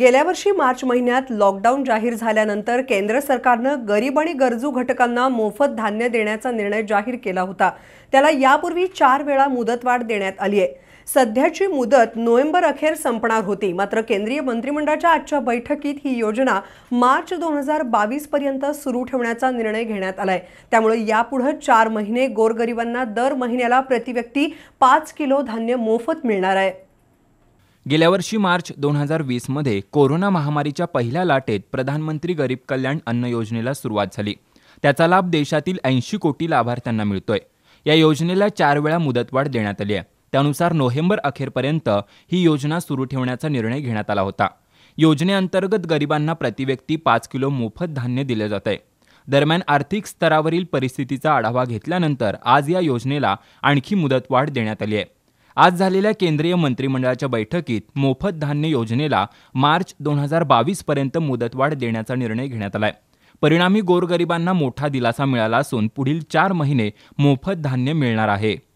गेल्या वर्षी मार्च महिन्यात लॉकडाऊन जाहीर झाल्यानंतर केंद्र सरकारनं गरीब आणि गरजू घटकांना मोफत धान्य देण्याचा निर्णय जाहीर केला होता त्याला यापूर्वी चार वेळा मुदतवाढ देण्यात आली आहे सध्याची मुदत नोव्हेंबर अखेर संपणार होती मात्र केंद्रीय मंत्रिमंडळाच्या आजच्या बैठकीत ही योजना मार्च दोन हजार बावीस पर्यंत सुरू ठेवण्याचा निर्णय घेण्यात आलाय त्यामुळे यापुढे चार महिने गोरगरिबांना दर महिन्याला प्रतिव्यक्ती पाच किलो धान्य मोफत मिळणार आहे गेल्या वर्षी मार्च दोन हजार वीसमध्ये कोरोना महामारीच्या पहिल्या लाटेत प्रधानमंत्री गरीब कल्याण अन्न योजनेला सुरुवात झाली त्याचा लाभ देशातील ऐंशी कोटी लाभार्थ्यांना मिळतोय या योजनेला चार वेळा मुदतवाढ देण्यात आली आहे त्यानुसार नोव्हेंबर अखेरपर्यंत ही योजना सुरू ठेवण्याचा निर्णय घेण्यात आला होता योजनेअंतर्गत गरिबांना प्रतिव्यक्ती पाच किलो मोफत धान्य दिले जात आहे दरम्यान आर्थिक स्तरावरील परिस्थितीचा आढावा घेतल्यानंतर आज या योजनेला आणखी मुदतवाढ देण्यात आली आहे आज झालेल्या केंद्रीय मंत्रिमंडळाच्या बैठकीत मोफत धान्य योजनेला मार्च दोन हजार बावीसपर्यंत मुदतवाढ देण्याचा निर्णय घेण्यात आलाय परिणामी गोरगरिबांना मोठा दिलासा मिळाला असून पुढील चार महिने मोफत धान्य मिळणार आहे